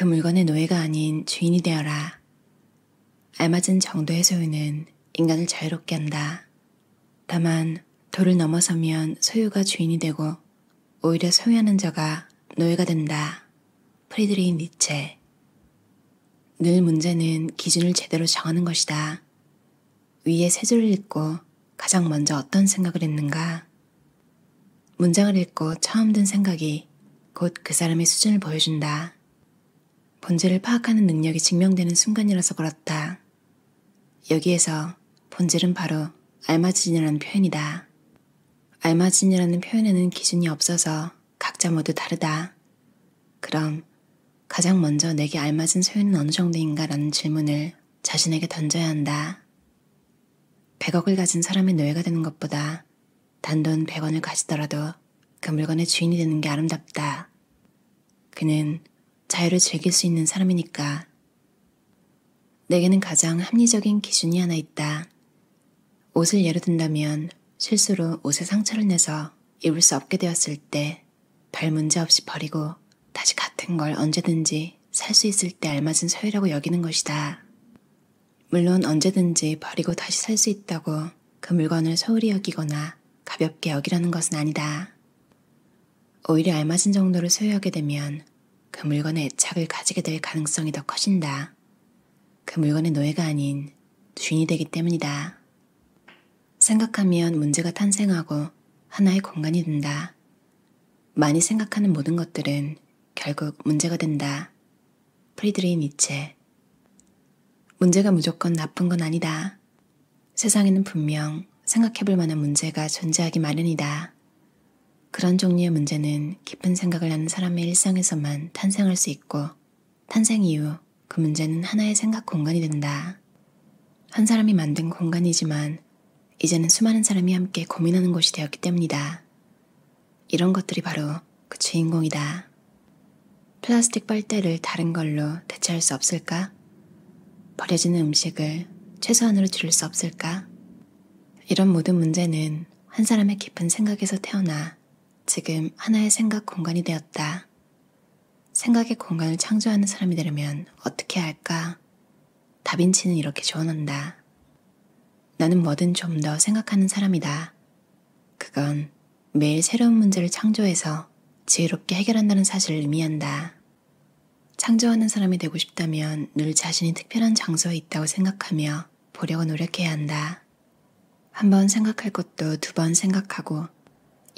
그 물건의 노예가 아닌 주인이 되어라. 알맞은 정도의 소유는 인간을 자유롭게 한다. 다만 도를 넘어서면 소유가 주인이 되고 오히려 소유하는 자가 노예가 된다. 프리드리히 니체 늘 문제는 기준을 제대로 정하는 것이다. 위에 세 줄을 읽고 가장 먼저 어떤 생각을 했는가? 문장을 읽고 처음 든 생각이 곧 그 사람의 수준을 보여준다. 본질을 파악하는 능력이 증명되는 순간이라서 그렇다. 여기에서 본질은 바로 알마진이라는 표현이다. 알마진이라는 표현에는 기준이 없어서 각자 모두 다르다. 그럼 가장 먼저 내게 알맞은 소유는 어느 정도인가 라는 질문을 자신에게 던져야 한다. 100억을 가진 사람의 노예가 되는 것보다 단돈 100원을 가지더라도 그 물건의 주인이 되는 게 아름답다. 그는 자유를 즐길 수 있는 사람이니까. 내게는 가장 합리적인 기준이 하나 있다. 옷을 예로 든다면 실수로 옷에 상처를 내서 입을 수 없게 되었을 때발 문제 없이 버리고 다시 같은 걸 언제든지 살 수 있을 때 알맞은 소유라고 여기는 것이다. 물론 언제든지 버리고 다시 살 수 있다고 그 물건을 소홀히 여기거나 가볍게 여기라는 것은 아니다. 오히려 알맞은 정도로 소유하게 되면 그 물건에 애착을 가지게 될 가능성이 더 커진다. 그 물건의 노예가 아닌 주인이 되기 때문이다. 생각하면 문제가 탄생하고 하나의 공간이 된다. 많이 생각하는 모든 것들은 결국 문제가 된다. 프리드리 니체 문제가 무조건 나쁜 건 아니다. 세상에는 분명 생각해볼 만한 문제가 존재하기 마련이다. 그런 종류의 문제는 깊은 생각을 하는 사람의 일상에서만 탄생할 수 있고 탄생 이후 그 문제는 하나의 생각 공간이 된다. 한 사람이 만든 공간이지만 이제는 수많은 사람이 함께 고민하는 곳이 되었기 때문이다. 이런 것들이 바로 그 주인공이다. 플라스틱 빨대를 다른 걸로 대체할 수 없을까? 버려지는 음식을 최소한으로 줄일 수 없을까? 이런 모든 문제는 한 사람의 깊은 생각에서 태어나 지금 하나의 생각 공간이 되었다. 생각의 공간을 창조하는 사람이 되려면 어떻게 할까? 다빈치는 이렇게 조언한다. 나는 뭐든 좀 더 생각하는 사람이다. 그건 매일 새로운 문제를 창조해서 지혜롭게 해결한다는 사실을 의미한다. 창조하는 사람이 되고 싶다면 늘 자신이 특별한 장소에 있다고 생각하며 보려고 노력해야 한다. 한 번 생각할 것도 두 번 생각하고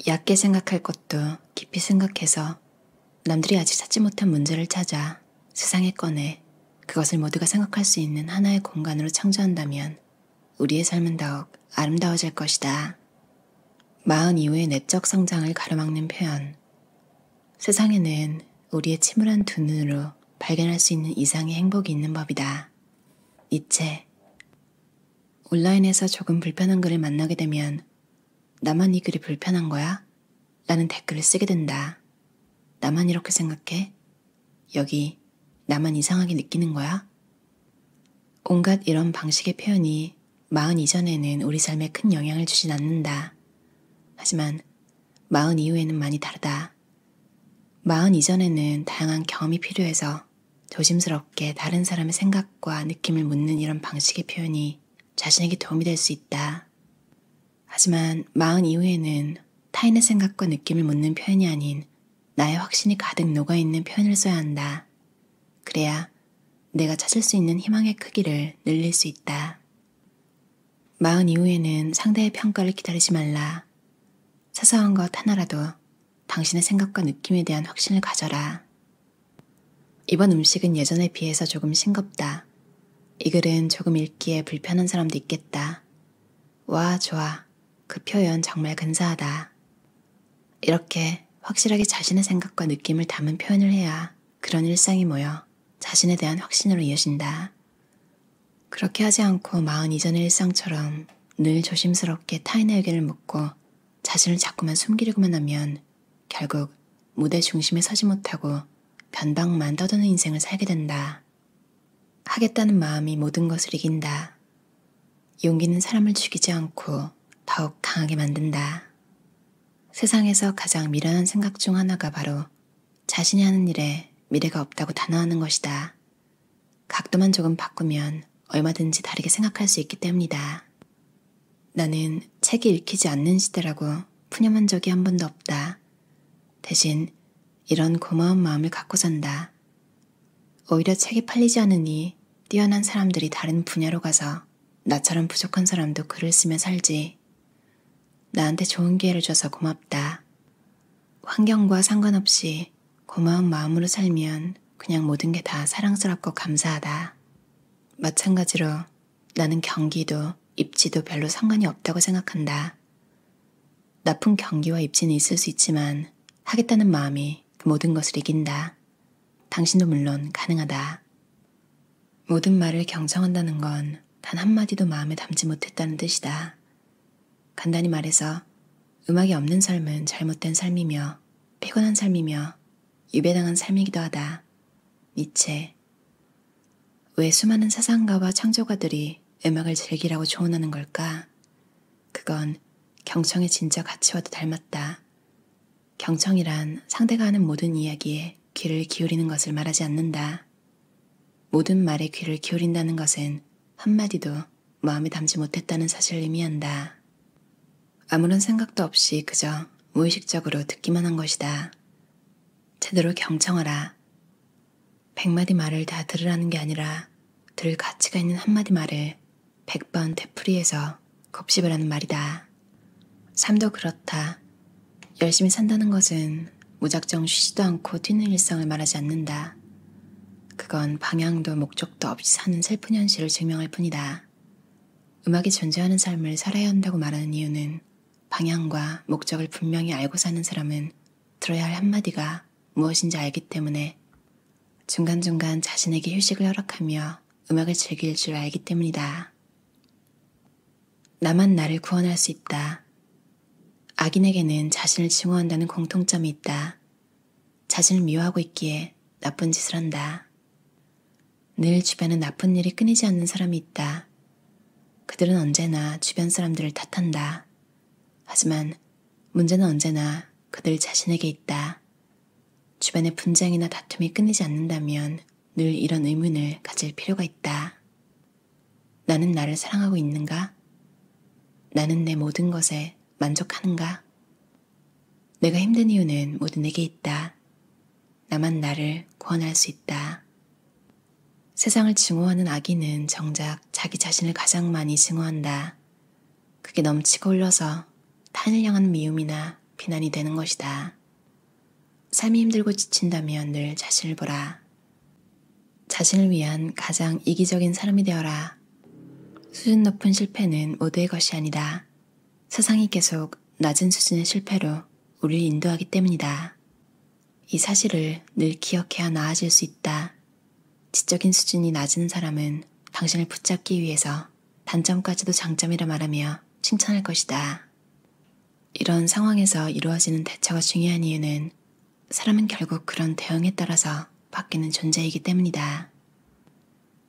얕게 생각할 것도 깊이 생각해서 남들이 아직 찾지 못한 문제를 찾아 세상에 꺼내 그것을 모두가 생각할 수 있는 하나의 공간으로 창조한다면 우리의 삶은 더욱 아름다워질 것이다. 마흔 이후의 내적 성장을 가로막는 표현. 세상에는 우리의 침울한 두 눈으로 발견할 수 있는 이상의 행복이 있는 법이다. 니체. 온라인에서 조금 불편한 글을 만나게 되면 나만 이 글이 불편한 거야? 라는 댓글을 쓰게 된다. 나만 이렇게 생각해? 여기 나만 이상하게 느끼는 거야? 온갖 이런 방식의 표현이 마흔 이전에는 우리 삶에 큰 영향을 주진 않는다. 하지만 마흔 이후에는 많이 다르다. 마흔 이전에는 다양한 경험이 필요해서 조심스럽게 다른 사람의 생각과 느낌을 묻는 이런 방식의 표현이 자신에게 도움이 될 수 있다. 하지만 마흔 이후에는 타인의 생각과 느낌을 묻는 표현이 아닌 나의 확신이 가득 녹아있는 표현을 써야 한다. 그래야 내가 찾을 수 있는 희망의 크기를 늘릴 수 있다. 마흔 이후에는 상대의 평가를 기다리지 말라. 사소한 것 하나라도 당신의 생각과 느낌에 대한 확신을 가져라. 이번 음식은 예전에 비해서 조금 싱겁다. 이 글은 조금 읽기에 불편한 사람도 있겠다. 와, 좋아. 그 표현 정말 근사하다. 이렇게 확실하게 자신의 생각과 느낌을 담은 표현을 해야 그런 일상이 모여 자신에 대한 확신으로 이어진다. 그렇게 하지 않고 마흔 이전의 일상처럼 늘 조심스럽게 타인의 의견을 묻고 자신을 자꾸만 숨기려고만 하면 결국 무대 중심에 서지 못하고 변방만 떠도는 인생을 살게 된다. 하겠다는 마음이 모든 것을 이긴다. 용기는 사람을 죽이지 않고 더욱 강하게 만든다. 세상에서 가장 미련한 생각 중 하나가 바로 자신이 하는 일에 미래가 없다고 단언하는 것이다. 각도만 조금 바꾸면 얼마든지 다르게 생각할 수 있기 때문이다. 나는 책이 읽히지 않는 시대라고 푸념한 적이 한 번도 없다. 대신 이런 고마운 마음을 갖고 산다. 오히려 책이 팔리지 않으니 뛰어난 사람들이 다른 분야로 가서 나처럼 부족한 사람도 글을 쓰며 살지 나한테 좋은 기회를 줘서 고맙다. 환경과 상관없이 고마운 마음으로 살면 그냥 모든 게 다 사랑스럽고 감사하다. 마찬가지로 나는 경기도 입지도 별로 상관이 없다고 생각한다. 나쁜 경기와 입지는 있을 수 있지만 하겠다는 마음이 그 모든 것을 이긴다. 당신도 물론 가능하다. 모든 말을 경청한다는 건 단 한마디도 마음에 담지 못했다는 뜻이다. 간단히 말해서 음악이 없는 삶은 잘못된 삶이며 피곤한 삶이며 유배당한 삶이기도 하다. 니체. 왜 수많은 사상가와 창조가들이 음악을 즐기라고 조언하는 걸까? 그건 경청의 진짜 가치와도 닮았다. 경청이란 상대가 하는 모든 이야기에 귀를 기울이는 것을 말하지 않는다. 모든 말에 귀를 기울인다는 것은 한마디도 마음에 담지 못했다는 사실을 의미한다. 아무런 생각도 없이 그저 무의식적으로 듣기만 한 것이다. 제대로 경청하라. 백마디 말을 다 들으라는 게 아니라 들을 가치가 있는 한마디 말을 백 번 되풀이해서 겁씹으라는 말이다. 삶도 그렇다. 열심히 산다는 것은 무작정 쉬지도 않고 뛰는 일상을 말하지 않는다. 그건 방향도 목적도 없이 사는 슬픈 현실을 증명할 뿐이다. 음악이 존재하는 삶을 살아야 한다고 말하는 이유는 방향과 목적을 분명히 알고 사는 사람은 들어야 할 한마디가 무엇인지 알기 때문에 중간중간 자신에게 휴식을 허락하며 음악을 즐길 줄 알기 때문이다. 나만 나를 구원할 수 있다. 악인에게는 자신을 증오한다는 공통점이 있다. 자신을 미워하고 있기에 나쁜 짓을 한다. 늘 주변에 나쁜 일이 끊이지 않는 사람이 있다. 그들은 언제나 주변 사람들을 탓한다. 하지만 문제는 언제나 그들 자신에게 있다. 주변의 분쟁이나 다툼이 끊이지 않는다면 늘 이런 의문을 가질 필요가 있다. 나는 나를 사랑하고 있는가? 나는 내 모든 것에 만족하는가? 내가 힘든 이유는 모두 내게 있다. 나만 나를 구원할 수 있다. 세상을 증오하는 악인은 정작 자기 자신을 가장 많이 증오한다. 그게 넘치고 흘러서 타인을 향한 미움이나 비난이 되는 것이다. 삶이 힘들고 지친다면 늘 자신을 보라. 자신을 위한 가장 이기적인 사람이 되어라. 수준 높은 실패는 모두의 것이 아니다. 세상이 계속 낮은 수준의 실패로 우리를 인도하기 때문이다. 이 사실을 늘 기억해야 나아질 수 있다. 지적인 수준이 낮은 사람은 당신을 붙잡기 위해서 단점까지도 장점이라 말하며 칭찬할 것이다. 이런 상황에서 이루어지는 대처가 중요한 이유는 사람은 결국 그런 대응에 따라서 바뀌는 존재이기 때문이다.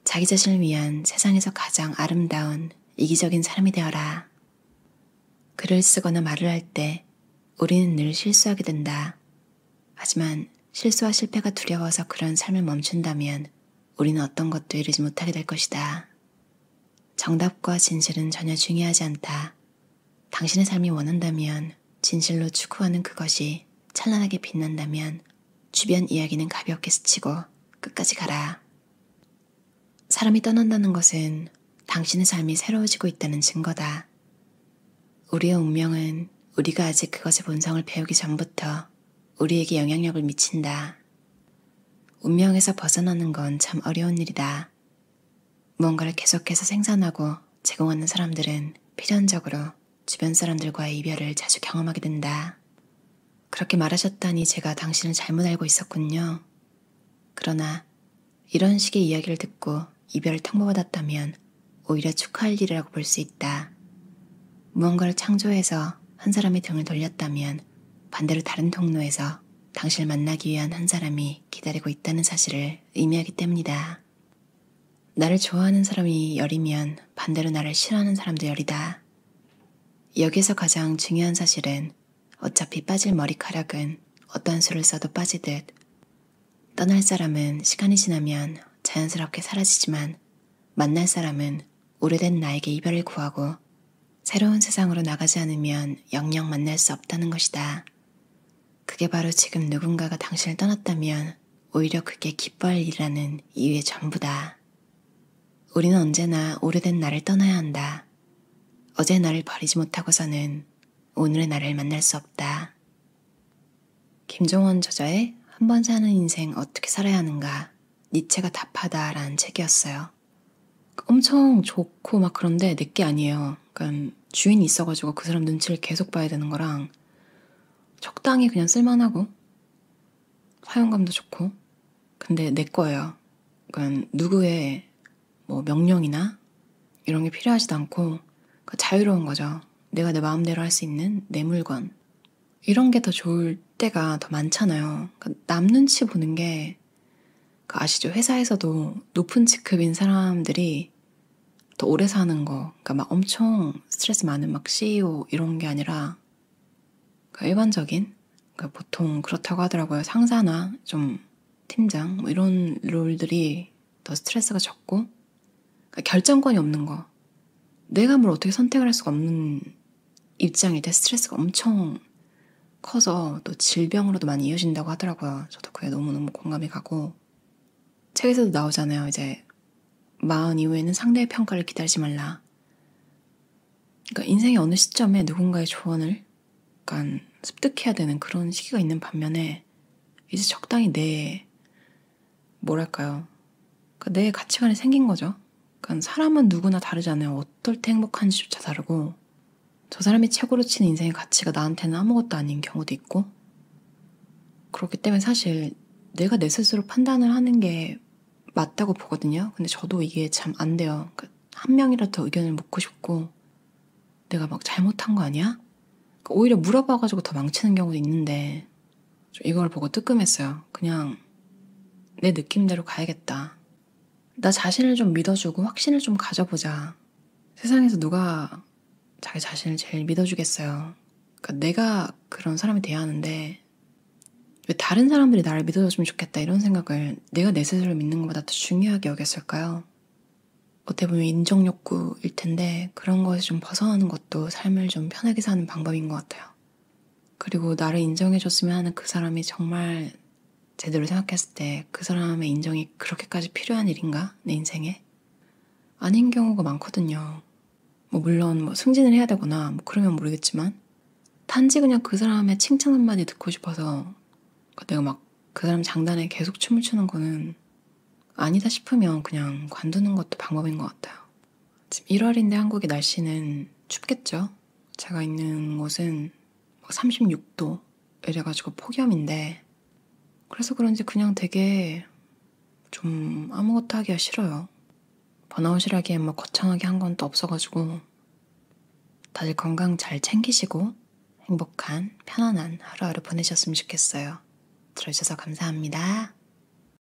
자기 자신을 위한 세상에서 가장 아름다운 이기적인 사람이 되어라. 글을 쓰거나 말을 할 때 우리는 늘 실수하게 된다. 하지만 실수와 실패가 두려워서 그런 삶을 멈춘다면 우리는 어떤 것도 이루지 못하게 될 것이다. 정답과 진실은 전혀 중요하지 않다. 당신의 삶이 원한다면 진실로 추구하는 그것이 찬란하게 빛난다면 주변 이야기는 가볍게 스치고 끝까지 가라. 사람이 떠난다는 것은 당신의 삶이 새로워지고 있다는 증거다. 우리의 운명은 우리가 아직 그것의 본성을 배우기 전부터 우리에게 영향력을 미친다. 운명에서 벗어나는 건 참 어려운 일이다. 무언가를 계속해서 생산하고 제공하는 사람들은 필연적으로 주변 사람들과의 이별을 자주 경험하게 된다. 그렇게 말하셨다니 제가 당신을 잘못 알고 있었군요. 그러나 이런 식의 이야기를 듣고 이별을 통보받았다면 오히려 축하할 일이라고 볼 수 있다. 무언가를 창조해서 한 사람의 등을 돌렸다면 반대로 다른 통로에서 당신을 만나기 위한 한 사람이 기다리고 있다는 사실을 의미하기 때문이다. 나를 좋아하는 사람이 열이면 반대로 나를 싫어하는 사람도 열이다. 여기서 가장 중요한 사실은 어차피 빠질 머리카락은 어떤 수를 써도 빠지듯 떠날 사람은 시간이 지나면 자연스럽게 사라지지만 만날 사람은 오래된 나에게 이별을 구하고 새로운 세상으로 나가지 않으면 영영 만날 수 없다는 것이다. 그게 바로 지금 누군가가 당신을 떠났다면 오히려 그게 기뻐할 일이라는 이유의 전부다. 우리는 언제나 오래된 나를 떠나야 한다. 어제 나를 버리지 못하고서는 오늘의 나를 만날 수 없다. 김종원 저자의 한 번 사는 인생 어떻게 살아야 하는가 니체가 답하다라는 책이었어요. 엄청 좋고 막 그런데 내 게 아니에요. 그러니까 주인이 있어가지고 그 사람 눈치를 계속 봐야 되는 거랑 적당히 그냥 쓸만하고 사용감도 좋고 근데 내 거예요. 그러니까 누구의 뭐 명령이나 이런 게 필요하지도 않고 그 자유로운 거죠. 내가 내 마음대로 할 수 있는 내 물건. 이런 게 더 좋을 때가 더 많잖아요. 그러니까 남 눈치 보는 게, 그 아시죠? 회사에서도 높은 직급인 사람들이 더 오래 사는 거. 그니까막 엄청 스트레스 많은 막 CEO 이런 게 아니라, 그 일반적인? 그 보통 그렇다고 하더라고요. 상사나 좀 팀장, 뭐 이런 롤들이 더 스트레스가 적고, 결정권이 없는 거. 내가 뭘 어떻게 선택을 할 수가 없는 입장일 때 스트레스가 엄청 커서 또 질병으로도 많이 이어진다고 하더라고요. 저도 그게 너무너무 공감이 가고. 책에서도 나오잖아요. 이제 마흔 이후에는 상대의 평가를 기다리지 말라. 그러니까 인생의 어느 시점에 누군가의 조언을 약간 습득해야 되는 그런 시기가 있는 반면에 이제 적당히 내 뭐랄까요. 그러니까 내 가치관이 생긴 거죠. 그러니까 사람은 누구나 다르잖아요. 어떨 때 행복한지조차 다르고 저 사람이 최고로 치는 인생의 가치가 나한테는 아무것도 아닌 경우도 있고 그렇기 때문에 사실 내가 내 스스로 판단을 하는 게 맞다고 보거든요. 근데 저도 이게 참 안 돼요. 그러니까 한 명이라도 의견을 묻고 싶고 내가 막 잘못한 거 아니야? 그러니까 오히려 물어봐가지고 더 망치는 경우도 있는데 이걸 보고 뜨끔했어요. 그냥 내 느낌대로 가야겠다. 나 자신을 좀 믿어주고 확신을 좀 가져보자. 세상에서 누가 자기 자신을 제일 믿어주겠어요. 그러니까 내가 그런 사람이 돼야 하는데 왜 다른 사람들이 나를 믿어줬으면 좋겠다 이런 생각을 내가 내 스스로 믿는 것보다 더 중요하게 여겼을까요? 어떻게 보면 인정욕구일 텐데 그런 것에 좀 벗어나는 것도 삶을 좀 편하게 사는 방법인 것 같아요. 그리고 나를 인정해줬으면 하는 그 사람이 정말 제대로 생각했을 때 그 사람의 인정이 그렇게까지 필요한 일인가? 내 인생에? 아닌 경우가 많거든요. 뭐 물론 뭐 승진을 해야 되거나 뭐 그러면 모르겠지만 단지 그냥 그 사람의 칭찬 한마디 듣고 싶어서 그러니까 내가 막 그 사람 장단에 계속 춤을 추는 거는 아니다 싶으면 그냥 관두는 것도 방법인 것 같아요. 지금 1월인데 한국의 날씨는 춥겠죠? 제가 있는 곳은 36도 뭐 이래가지고 폭염인데 그래서 그런지 그냥 되게 좀 아무것도 하기가 싫어요. 번아웃이라기엔 뭐 거창하게 한 건 또 없어가지고 다들 건강 잘 챙기시고 행복한 편안한 하루하루 보내셨으면 좋겠어요. 들어주셔서 감사합니다.